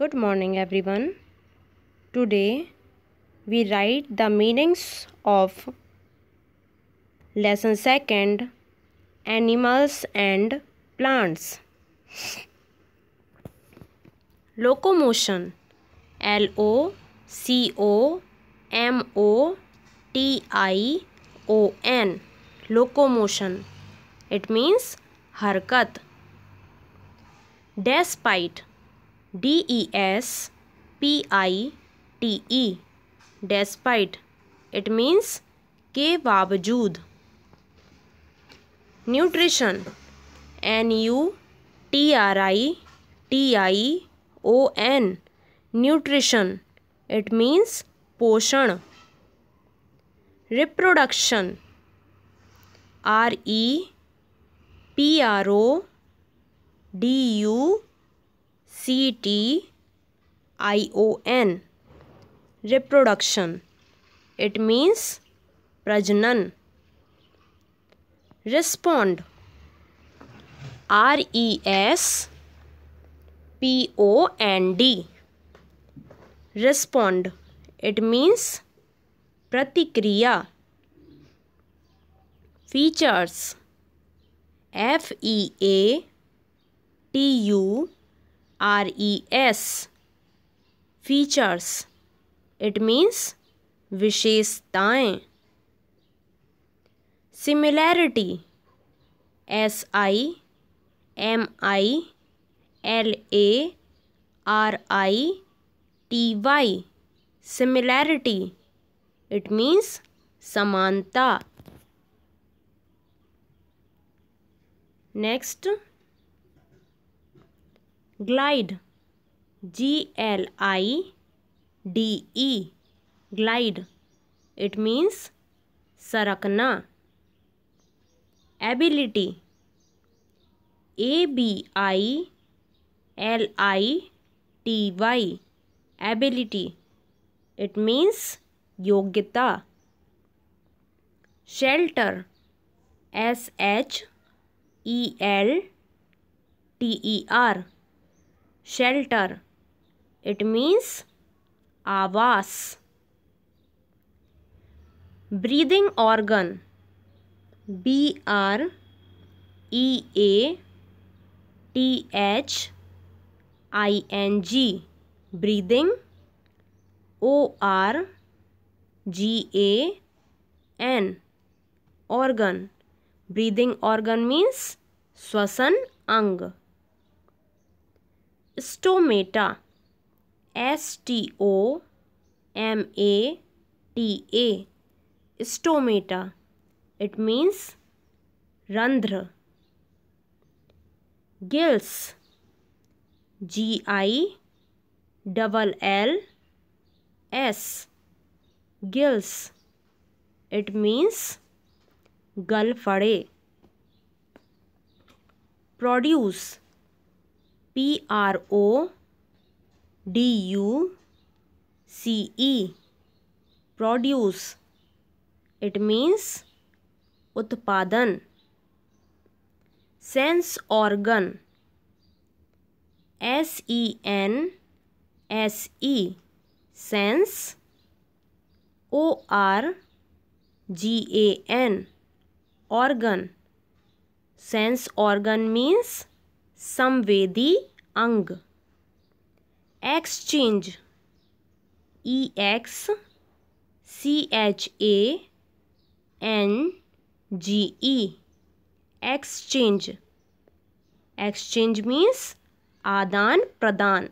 Good morning, everyone. Today we write the meanings of lesson second animals and plants. Locomotion L O C O M O T I O N locomotion it means harkat despite D E S P I T E despite it means के बावजूद nutrition N U T R I T I O N nutrition it means पोषण reproduction R E P R O D U C T I O N reproduction it means प्रजनन respond R E S P O N D respond it means प्रतिक्रिया features F E A T U R E S features it means विशेषताएं similarity S I M I L A R I T Y similarity it means समानता next glide G L I D E glide it means सरकना ability A B I L I T Y ability it means योग्यता shelter S H E L T E R shelter it means आवास breathing organ B R E A T H I N G breathing O R G A N organ breathing organ means श्वसन अंग stomata S T O M A T A stomata it means रंध्र gills G I double L S gills it means गलफड़े produce P R O D U C E produce it means उत्पादन sense organ S E N S E sense O R G A N organ sense organ means संवेदी अंग exchange E X C H A N G E exchange exchange means आदान प्रदान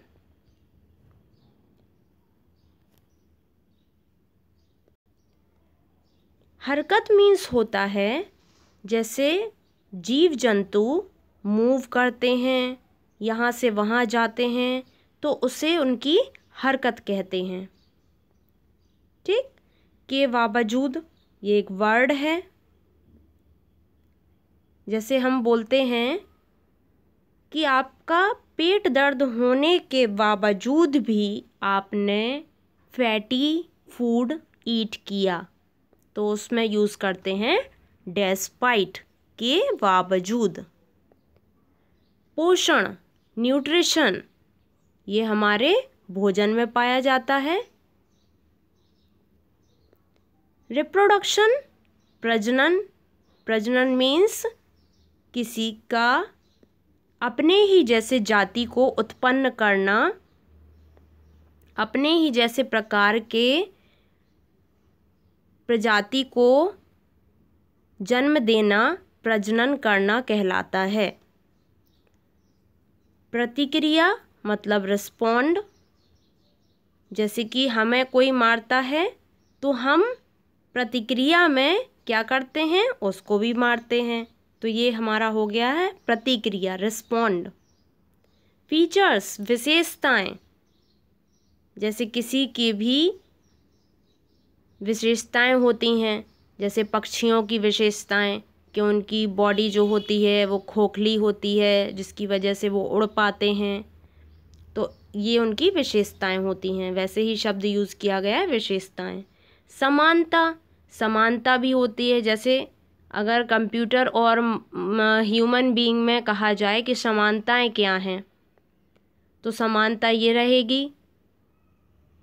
हरकत means होता है जैसे जीव जंतु मूव करते हैं यहाँ से वहाँ जाते हैं तो उसे उनकी हरकत कहते हैं ठीक के बावजूद ये एक वर्ड है जैसे हम बोलते हैं कि आपका पेट दर्द होने के बावजूद भी आपने फैटी फूड ईट किया तो उसमें यूज़ करते हैं डेस्पाइट के बावजूद पोषण न्यूट्रिशन ये हमारे भोजन में पाया जाता है रिप्रोडक्शन प्रजनन प्रजनन मीन्स किसी का अपने ही जैसे जाति को उत्पन्न करना अपने ही जैसे प्रकार के प्रजाति को जन्म देना प्रजनन करना कहलाता है प्रतिक्रिया मतलब रिस्पॉन्ड जैसे कि हमें कोई मारता है तो हम प्रतिक्रिया में क्या करते हैं उसको भी मारते हैं तो ये हमारा हो गया है प्रतिक्रिया रिस्पॉन्ड फीचर्स विशेषताएं जैसे किसी की भी विशेषताएं होती हैं जैसे पक्षियों की विशेषताएं कि उनकी बॉडी जो होती है वो खोखली होती है जिसकी वजह से वो उड़ पाते हैं तो ये उनकी विशेषताएं होती हैं वैसे ही शब्द यूज़ किया गया है विशेषताएं समानता समानता भी होती है जैसे अगर कंप्यूटर और ह्यूमन बीइंग में कहा जाए कि समानताएं क्या हैं तो समानता ये रहेगी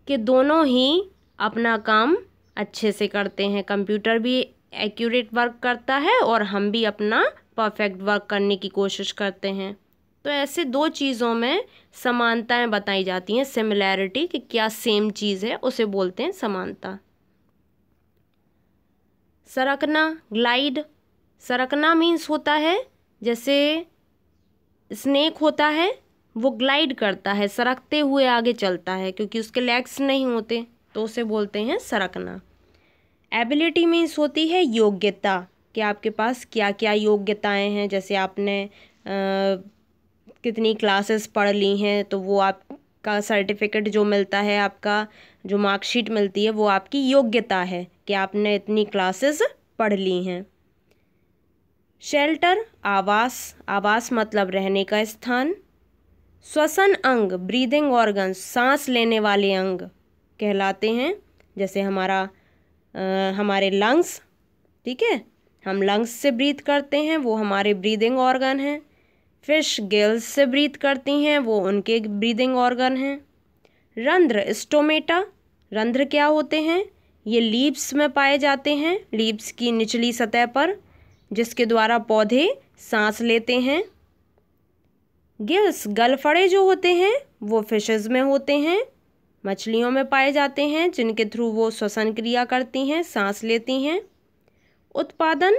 कि दोनों ही अपना काम अच्छे से करते हैं कंप्यूटर भी एक्यूरेट वर्क करता है और हम भी अपना परफेक्ट वर्क करने की कोशिश करते हैं तो ऐसे दो चीज़ों में समानताएं बताई जाती हैं सिमिलैरिटी कि क्या सेम चीज़ है उसे बोलते हैं समानता सरकना ग्लाइड सरकना मीन्स होता है जैसे स्नेक होता है वो ग्लाइड करता है सरकते हुए आगे चलता है क्योंकि उसके लेग्स नहीं होते तो उसे बोलते हैं सरकना एबिलिटी मीन्स होती है योग्यता कि आपके पास क्या क्या योग्यताएं हैं जैसे आपने आ, कितनी क्लासेस पढ़ ली हैं तो वो आपका सर्टिफिकेट जो मिलता है आपका जो मार्कशीट मिलती है वो आपकी योग्यता है कि आपने इतनी क्लासेस पढ़ ली हैं शेल्टर आवास आवास मतलब रहने का स्थान श्वसन अंग ब्रीदिंग ऑर्गन सांस लेने वाले अंग कहलाते हैं जैसे हमारा हमारे लंग्स ठीक है हम लंग्स से ब्रीथ करते हैं वो हमारे ब्रीदिंग ऑर्गन हैं फिश गिल्स से ब्रीथ करती हैं वो उनके ब्रीदिंग ऑर्गन हैं रंध्र स्टोमेटा रंध्र क्या होते हैं ये लीव्स में पाए जाते हैं लीव्स की निचली सतह पर जिसके द्वारा पौधे सांस लेते हैं गिल्स गलफड़े जो होते हैं वो फिशेज में होते हैं मछलियों में पाए जाते हैं जिनके थ्रू वो श्वसन क्रिया करती हैं सांस लेती हैं उत्पादन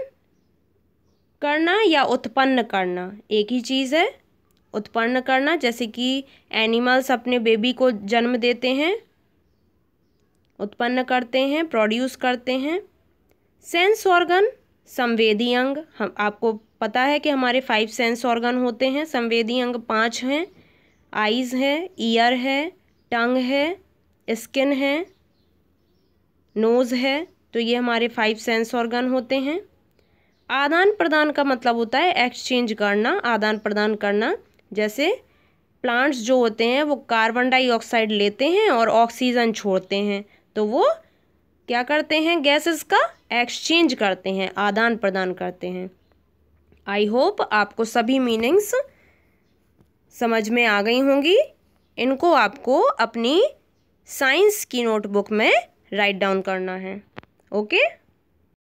करना या उत्पन्न करना एक ही चीज़ है उत्पन्न करना जैसे कि एनिमल्स अपने बेबी को जन्म देते हैं उत्पन्न करते हैं प्रोड्यूस करते हैं सेंस ऑर्गन संवेदी अंग हम आपको पता है कि हमारे फाइव सेंस ऑर्गन होते हैं संवेदी अंग पांच हैं आइज़ है ईयर है टंग है स्किन है नोज़ है तो ये हमारे फाइव सेंस ऑर्गन होते हैं आदान प्रदान का मतलब होता है एक्सचेंज करना आदान प्रदान करना जैसे प्लांट्स जो होते हैं वो कार्बन डाइऑक्साइड लेते हैं और ऑक्सीजन छोड़ते हैं तो वो क्या करते हैं गैसेस का एक्सचेंज करते हैं आदान प्रदान करते हैं आई होप आपको सभी मीनिंग्स समझ में आ गई होंगी इनको आपको अपनी साइंस की नोटबुक में राइट डाउन करना है ओके